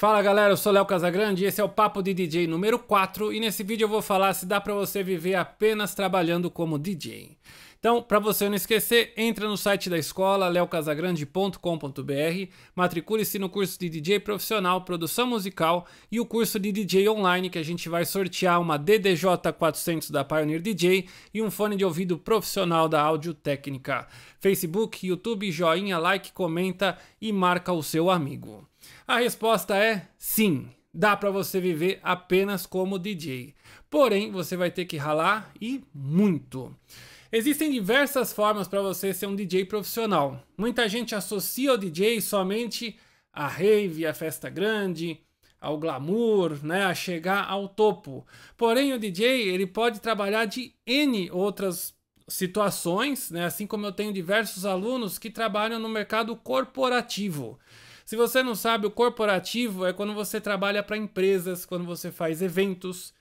Fala galera, eu sou Léo Casagrande e esse é o Papo de DJ número 4 e nesse vídeo eu vou falar se dá para você viver apenas trabalhando como DJ. Então, para você não esquecer, entra no site da escola leocasagrande.com.br, matricule-se no curso de DJ profissional, produção musical e o curso de DJ online que a gente vai sortear uma DDJ 400 da Pioneer DJ e um fone de ouvido profissional da Audio Técnica. Facebook, YouTube, joinha, like, comenta e marca o seu amigo. A resposta é sim dá para você viver apenas como DJ. Porém, você vai ter que ralar e muito. Existem diversas formas para você ser um DJ profissional. Muita gente associa o DJ somente à rave, à festa grande, ao glamour, né, a chegar ao topo. Porém, o DJ ele pode trabalhar de N outras situações, né, assim como eu tenho diversos alunos que trabalham no mercado corporativo. Se você não sabe, o corporativo é quando você trabalha para empresas, quando você faz eventos.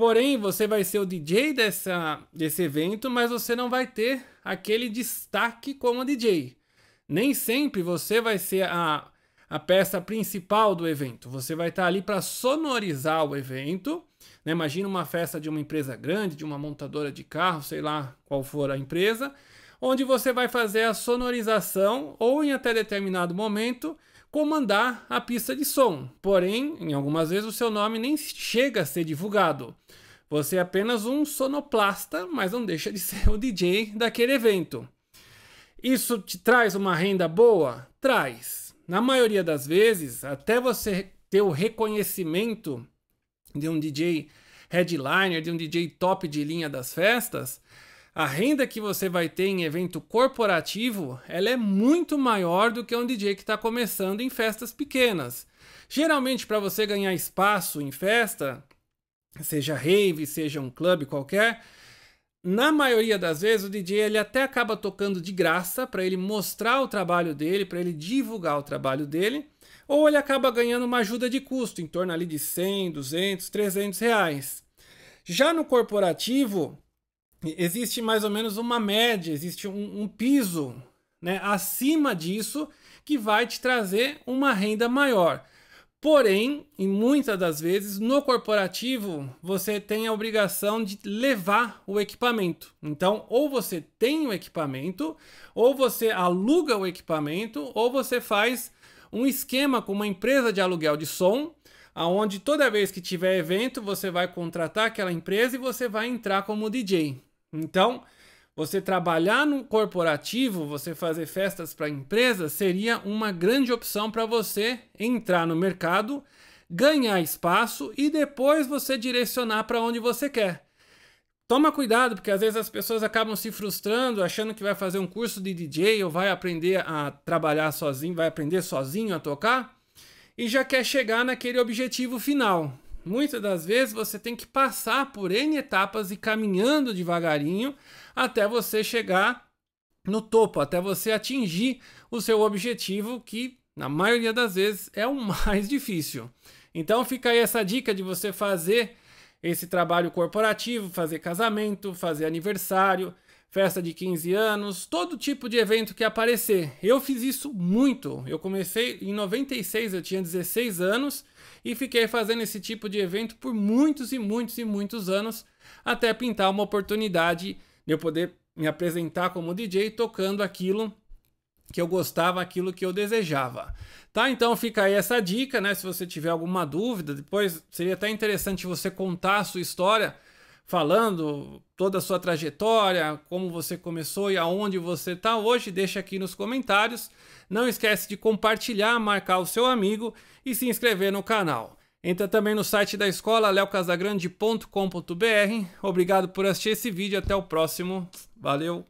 Porém, você vai ser o DJ dessa, desse evento, mas você não vai ter aquele destaque como DJ. Nem sempre você vai ser a, a peça principal do evento. Você vai estar tá ali para sonorizar o evento. Né? Imagina uma festa de uma empresa grande, de uma montadora de carro, sei lá qual for a empresa, onde você vai fazer a sonorização ou em até determinado momento comandar a pista de som. Porém, em algumas vezes o seu nome nem chega a ser divulgado. Você é apenas um sonoplasta, mas não deixa de ser o DJ daquele evento. Isso te traz uma renda boa? Traz. Na maioria das vezes, até você ter o reconhecimento de um DJ headliner, de um DJ top de linha das festas, a renda que você vai ter em evento corporativo ela é muito maior do que um DJ que está começando em festas pequenas. Geralmente, para você ganhar espaço em festa, seja rave, seja um clube qualquer, na maioria das vezes o DJ ele até acaba tocando de graça para ele mostrar o trabalho dele, para ele divulgar o trabalho dele, ou ele acaba ganhando uma ajuda de custo, em torno ali de 100, 200, 300 reais. Já no corporativo, existe mais ou menos uma média, existe um, um piso né, acima disso que vai te trazer uma renda maior. Porém, e muitas das vezes, no corporativo, você tem a obrigação de levar o equipamento. Então, ou você tem o equipamento, ou você aluga o equipamento, ou você faz um esquema com uma empresa de aluguel de som, aonde toda vez que tiver evento, você vai contratar aquela empresa e você vai entrar como DJ. Então, você trabalhar no corporativo, você fazer festas para empresas, seria uma grande opção para você entrar no mercado, ganhar espaço e depois você direcionar para onde você quer. Toma cuidado, porque às vezes as pessoas acabam se frustrando, achando que vai fazer um curso de DJ ou vai aprender a trabalhar sozinho, vai aprender sozinho a tocar e já quer chegar naquele objetivo final. Muitas das vezes você tem que passar por N etapas e caminhando devagarinho até você chegar no topo, até você atingir o seu objetivo, que na maioria das vezes é o mais difícil. Então fica aí essa dica de você fazer esse trabalho corporativo, fazer casamento, fazer aniversário, festa de 15 anos, todo tipo de evento que aparecer. Eu fiz isso muito. Eu comecei em 96, eu tinha 16 anos e fiquei fazendo esse tipo de evento por muitos e muitos e muitos anos até pintar uma oportunidade de eu poder me apresentar como DJ tocando aquilo que eu gostava, aquilo que eu desejava. Tá? Então fica aí essa dica, né? Se você tiver alguma dúvida, depois seria até interessante você contar a sua história falando toda a sua trajetória, como você começou e aonde você está hoje, deixa aqui nos comentários. Não esquece de compartilhar, marcar o seu amigo e se inscrever no canal. Entra também no site da escola leocasagrande.com.br. Obrigado por assistir esse vídeo, até o próximo. Valeu.